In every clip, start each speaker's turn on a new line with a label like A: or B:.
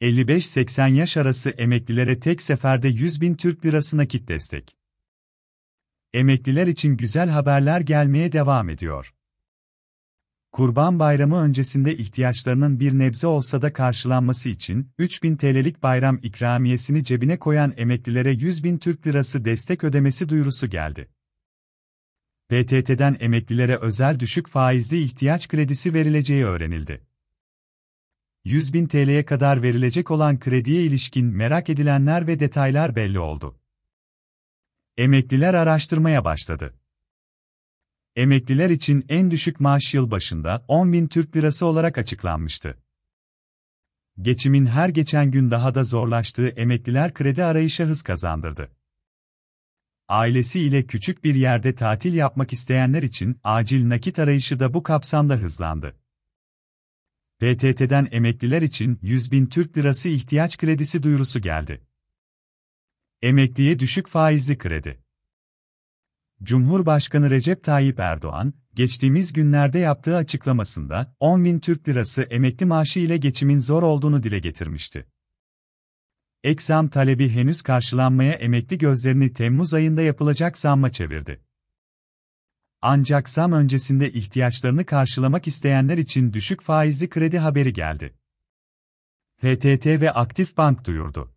A: 55-80 yaş arası emeklilere tek seferde 100 bin Türk lirası nakit destek. Emekliler için güzel haberler gelmeye devam ediyor. Kurban Bayramı öncesinde ihtiyaçlarının bir nebze olsa da karşılanması için 3000 TL'lik bayram ikramiyesini cebine koyan emeklilere 100 bin Türk lirası destek ödemesi duyurusu geldi. PTT'den emeklilere özel düşük faizli ihtiyaç kredisi verileceği öğrenildi. 100 bin TL'ye kadar verilecek olan krediye ilişkin merak edilenler ve detaylar belli oldu. Emekliler araştırmaya başladı. Emekliler için en düşük maaş yıl başında 10 bin Türk lirası olarak açıklanmıştı. Geçimin her geçen gün daha da zorlaştığı emekliler kredi arayışa hız kazandırdı. Ailesi ile küçük bir yerde tatil yapmak isteyenler için acil nakit arayışı da bu kapsamda hızlandı. BTT'den emekliler için 100 bin Türk lirası ihtiyaç kredisi duyurusu geldi. Emekliye düşük faizli kredi. Cumhurbaşkanı Recep Tayyip Erdoğan, geçtiğimiz günlerde yaptığı açıklamasında 10 bin Türk lirası emekli maaşı ile geçimin zor olduğunu dile getirmişti. Ek zam talebi henüz karşılanmaya emekli gözlerini Temmuz ayında yapılacak zamma çevirdi. Ancak zam öncesinde ihtiyaçlarını karşılamak isteyenler için düşük faizli kredi haberi geldi. PTT ve Aktif Bank duyurdu.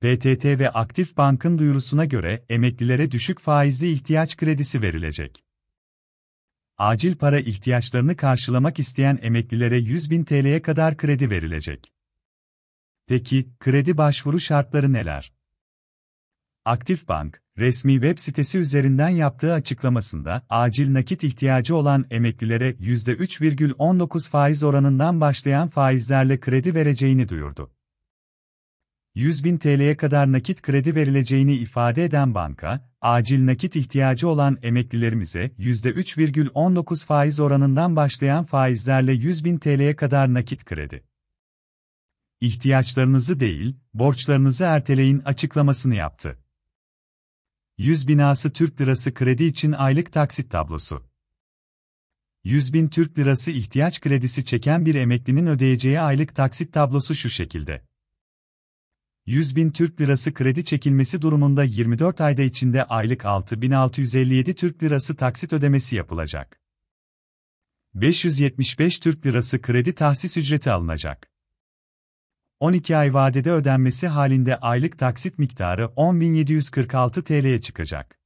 A: PTT ve Aktif Bank'ın duyurusuna göre emeklilere düşük faizli ihtiyaç kredisi verilecek. Acil para ihtiyaçlarını karşılamak isteyen emeklilere 100 bin TL'ye kadar kredi verilecek. Peki, kredi başvuru şartları neler? Aktif Bank, Resmi web sitesi üzerinden yaptığı açıklamasında, acil nakit ihtiyacı olan emeklilere %3,19 faiz oranından başlayan faizlerle kredi vereceğini duyurdu. 100 bin TL'ye kadar nakit kredi verileceğini ifade eden banka, acil nakit ihtiyacı olan emeklilerimize %3,19 faiz oranından başlayan faizlerle 100 bin TL'ye kadar nakit kredi. İhtiyaçlarınızı değil, borçlarınızı erteleyin açıklamasını yaptı. 100 binası Türk lirası kredi için aylık taksit tablosu. 100 bin Türk lirası ihtiyaç kredisi çeken bir emeklinin ödeyeceği aylık taksit tablosu şu şekilde. 100 bin Türk lirası kredi çekilmesi durumunda 24 ayda içinde aylık 6657 Türk lirası taksit ödemesi yapılacak. 575 Türk lirası kredi tahsis ücreti alınacak. 12 ay vadede ödenmesi halinde aylık taksit miktarı 10.746 TL'ye çıkacak.